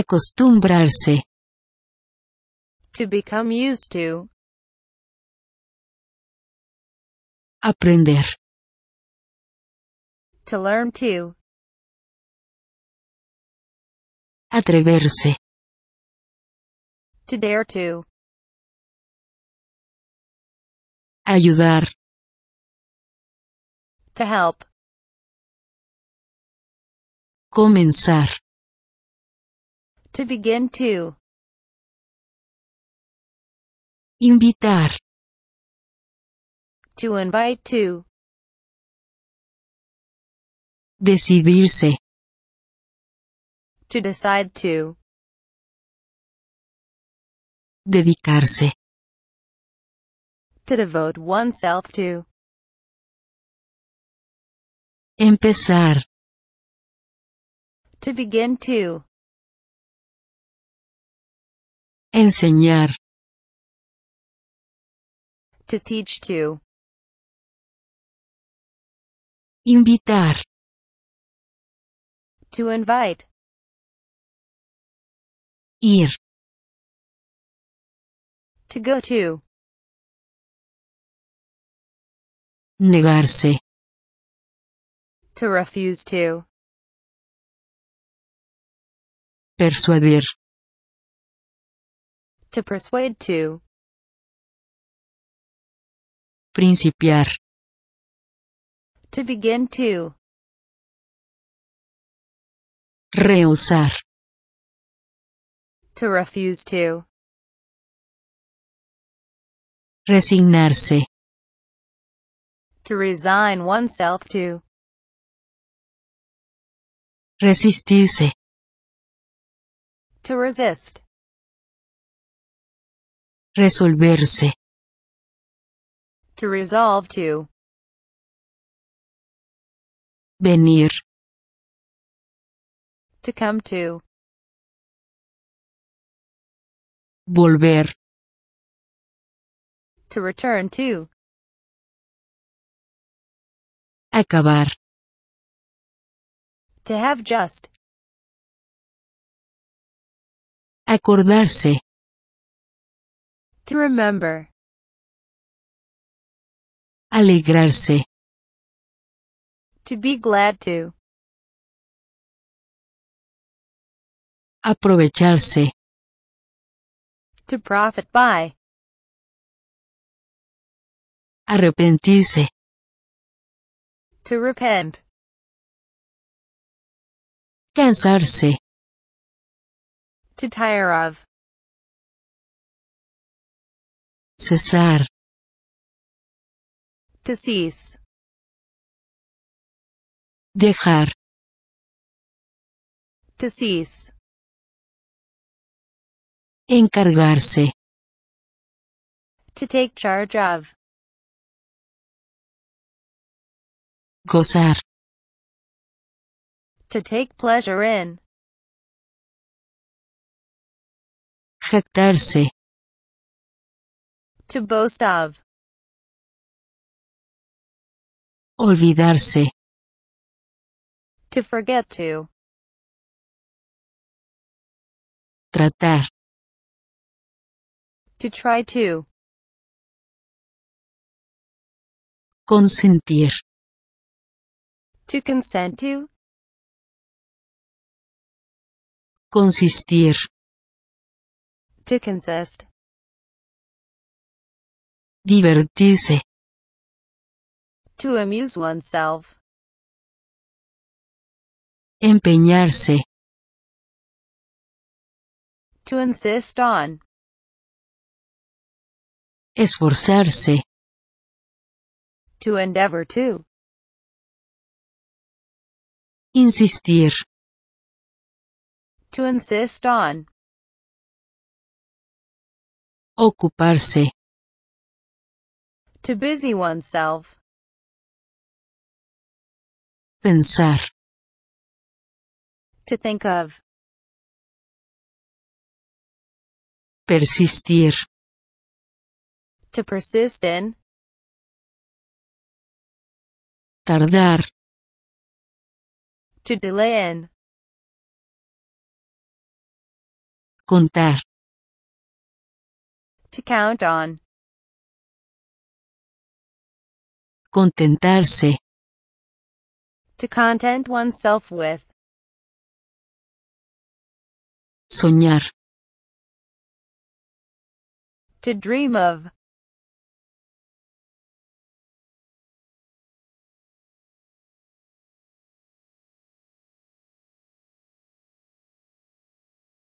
Acostumbrarse. To become used to. Aprender. To learn to. Atreverse. To dare to. Ayudar. To help. Comenzar. To begin to. Invitar. To invite to. Decidirse. To decide to. Dedicarse. To devote oneself to. Empezar. To begin to. Enseñar. To teach to. Invitar. To invite. Ir. To go to. Negarse. To refuse to. Persuadir to persuade to. Principiar. To begin to. Rehusar. To refuse to. Resignarse. To resign oneself to. Resistirse. To resist. Resolverse. To resolve to. Venir. To come to. Volver. To return to. Acabar. To have just. Acordarse. To remember. Alegrarse. To be glad to. Aprovecharse. To profit by. Arrepentirse. To repent. Cansarse. To tire of. cesar to cease dejar to cease encargarse to take charge of gozar to take pleasure in jactarse to boast of. Olvidarse. To forget to. Tratar. To try to. Consentir. To consent to. Consistir. To consist. Divertirse. To amuse oneself. Empeñarse. To insist on. Esforzarse. To endeavor to. Insistir. To insist on. Ocuparse. To busy oneself. Pensar. To think of. Persistir. To persist in. Tardar. To delay in. Contar. To count on. Contentarse. To content oneself with. Soñar. To dream of.